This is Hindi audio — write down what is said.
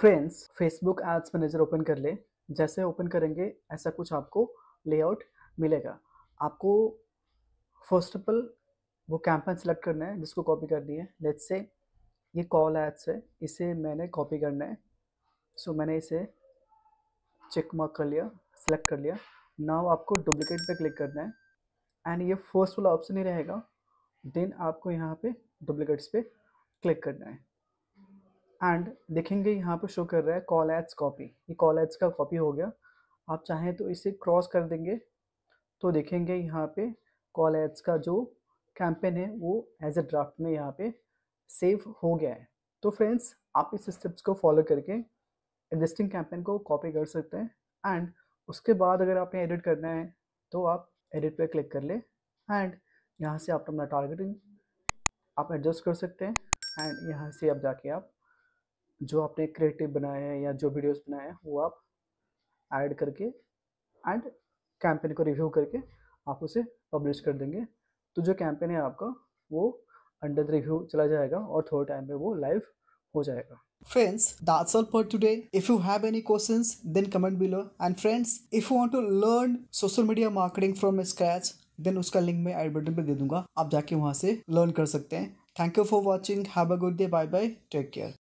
Friends Facebook ads manager open कर ले जैसे ओपन करेंगे ऐसा कुछ आपको लेआउट मिलेगा आपको फर्स्ट ऑफ ऑल वो कैंपेन सेलेक्ट करना है जिसको कॉपी करनी है लेट्स से ये कॉल एड्स है इसे मैंने कॉपी करना है सो so, मैंने इसे चेक मार्क कर लिया सेलेक्ट कर लिया नाव आपको डुप्लीकेट पे क्लिक करना है एंड ये फर्स्ट वाला ऑप्शन ही रहेगा देन आपको यहाँ पे डुप्लीकेट्स पे क्लिक करना है एंड देखेंगे यहाँ पे शो कर रहा है कॉल एड्स कॉपी ये कॉल एड्स का कॉपी हो गया आप चाहें तो इसे क्रॉस कर देंगे तो देखेंगे यहाँ पे कॉल एड्स का जो कैंपेन है वो एज ए ड्राफ्ट में यहाँ पे सेव हो गया है तो फ्रेंड्स आप इस स्टेप्स को फॉलो करके एग्जिस्टिंग कैंपेन को कॉपी कर सकते हैं एंड उसके बाद अगर आपने एडिट करना है तो आप एडिट पर क्लिक कर ले एंड यहाँ से आप अपना टारगेटिंग आप एडजस्ट कर सकते हैं एंड यहाँ से आप जाके आप जो आपने क्रिएटिव बनाए हैं या जो वीडियोस बनाए हैं वो आप ऐड करके एंड कैंपेन को रिव्यू करके आप उसे पब्लिश कर देंगे तो जो कैंपेन है आपका वो अंडर द रिव्यू चला जाएगा और थोड़े टाइम में वो लाइव हो जाएगा Friends, that's all for today. If you have any questions, then comment below. And friends, if you want to learn social media marketing from scratch, then उसका लिंक मैं आई बटन पर दे दूंगा आप जाके वहां से लर्न कर सकते हैं thank you for watching have a good day bye bye take care